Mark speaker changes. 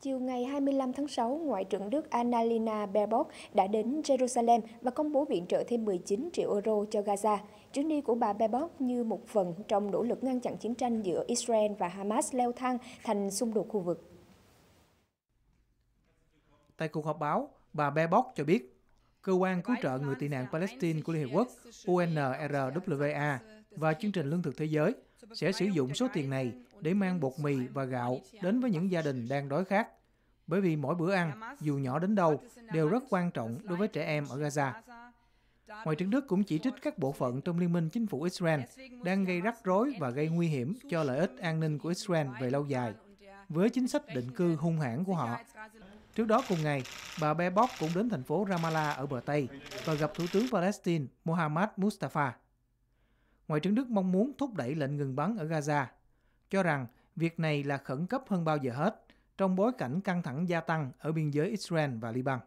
Speaker 1: Chiều ngày 25 tháng 6, Ngoại trưởng Đức Annalena Baerbock đã đến Jerusalem và công bố viện trợ thêm 19 triệu euro cho Gaza. Chuyến đi của bà Baerbock như một phần trong nỗ lực ngăn chặn chiến tranh giữa Israel và Hamas leo thang thành xung đột khu vực.
Speaker 2: Tại cuộc họp báo, bà Baerbock cho biết Cơ quan cứu trợ người tị nạn Palestine của Liên Hiệp Quốc UNRWA và chương trình lương thực thế giới sẽ sử dụng số tiền này để mang bột mì và gạo đến với những gia đình đang đói khát. Bởi vì mỗi bữa ăn, dù nhỏ đến đâu, đều rất quan trọng đối với trẻ em ở Gaza. Ngoại trưởng Đức cũng chỉ trích các bộ phận trong liên minh chính phủ Israel đang gây rắc rối và gây nguy hiểm cho lợi ích an ninh của Israel về lâu dài với chính sách định cư hung hãn của họ. Trước đó cùng ngày, bà Baerbock cũng đến thành phố Ramallah ở bờ Tây và gặp Thủ tướng Palestine Mohammad Mustafa. Ngoại trưởng Đức mong muốn thúc đẩy lệnh ngừng bắn ở Gaza, cho rằng việc này là khẩn cấp hơn bao giờ hết trong bối cảnh căng thẳng gia tăng ở biên giới Israel và Liban.